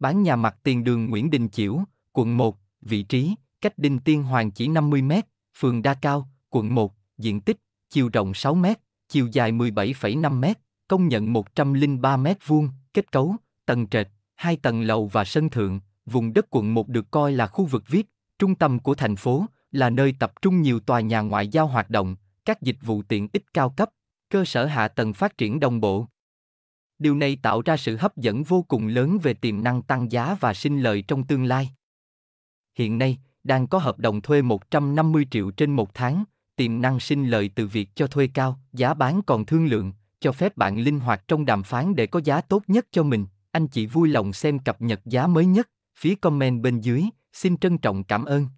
bán nhà mặt tiền đường Nguyễn Đình Chiểu, quận 1, vị trí, cách Đinh Tiên Hoàng chỉ 50m, phường Đa Cao, quận 1, diện tích, chiều rộng 6m, chiều dài 17,5m, công nhận 103m vuông, kết cấu, tầng trệt, hai tầng lầu và sân thượng, vùng đất quận 1 được coi là khu vực viết, trung tâm của thành phố, là nơi tập trung nhiều tòa nhà ngoại giao hoạt động, các dịch vụ tiện ích cao cấp, cơ sở hạ tầng phát triển đồng bộ điều này tạo ra sự hấp dẫn vô cùng lớn về tiềm năng tăng giá và sinh lợi trong tương lai. Hiện nay, đang có hợp đồng thuê 150 triệu trên một tháng, tiềm năng sinh lợi từ việc cho thuê cao, giá bán còn thương lượng, cho phép bạn linh hoạt trong đàm phán để có giá tốt nhất cho mình. Anh chị vui lòng xem cập nhật giá mới nhất, phía comment bên dưới. Xin trân trọng cảm ơn.